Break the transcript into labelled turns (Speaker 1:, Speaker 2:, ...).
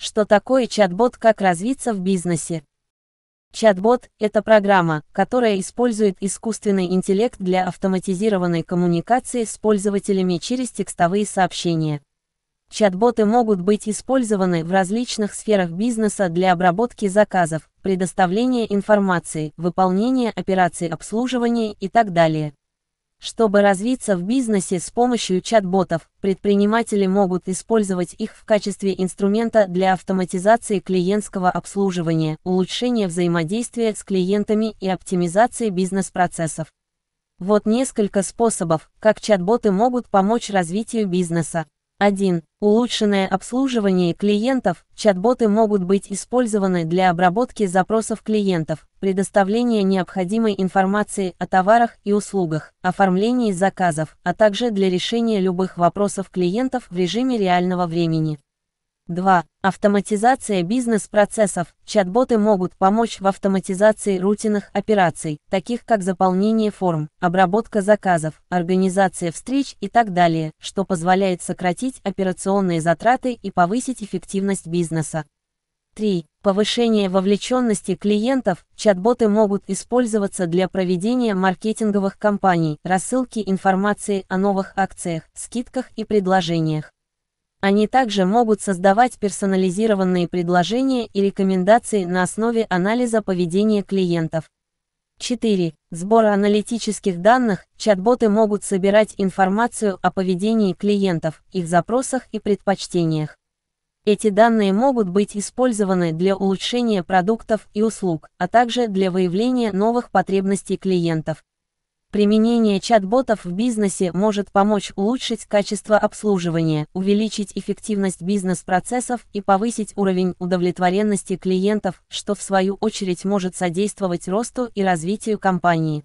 Speaker 1: что такое чат-бот, как развиться в бизнесе. Чат-бот – это программа, которая использует искусственный интеллект для автоматизированной коммуникации с пользователями через текстовые сообщения. Чат-боты могут быть использованы в различных сферах бизнеса для обработки заказов, предоставления информации, выполнения операций обслуживания и так далее. Чтобы развиться в бизнесе с помощью чат-ботов, предприниматели могут использовать их в качестве инструмента для автоматизации клиентского обслуживания, улучшения взаимодействия с клиентами и оптимизации бизнес-процессов. Вот несколько способов, как чат-боты могут помочь развитию бизнеса. 1. Улучшенное обслуживание клиентов. Чат-боты могут быть использованы для обработки запросов клиентов, предоставления необходимой информации о товарах и услугах, оформлении заказов, а также для решения любых вопросов клиентов в режиме реального времени. 2. Автоматизация бизнес-процессов. Чат-боты могут помочь в автоматизации рутинных операций, таких как заполнение форм, обработка заказов, организация встреч и так далее, что позволяет сократить операционные затраты и повысить эффективность бизнеса. 3. Повышение вовлеченности клиентов. Чат-боты могут использоваться для проведения маркетинговых кампаний, рассылки информации о новых акциях, скидках и предложениях. Они также могут создавать персонализированные предложения и рекомендации на основе анализа поведения клиентов. 4. Сбор аналитических данных. Чат-боты могут собирать информацию о поведении клиентов, их запросах и предпочтениях. Эти данные могут быть использованы для улучшения продуктов и услуг, а также для выявления новых потребностей клиентов. Применение чат-ботов в бизнесе может помочь улучшить качество обслуживания, увеличить эффективность бизнес-процессов и повысить уровень удовлетворенности клиентов, что в свою очередь может содействовать росту и развитию компании.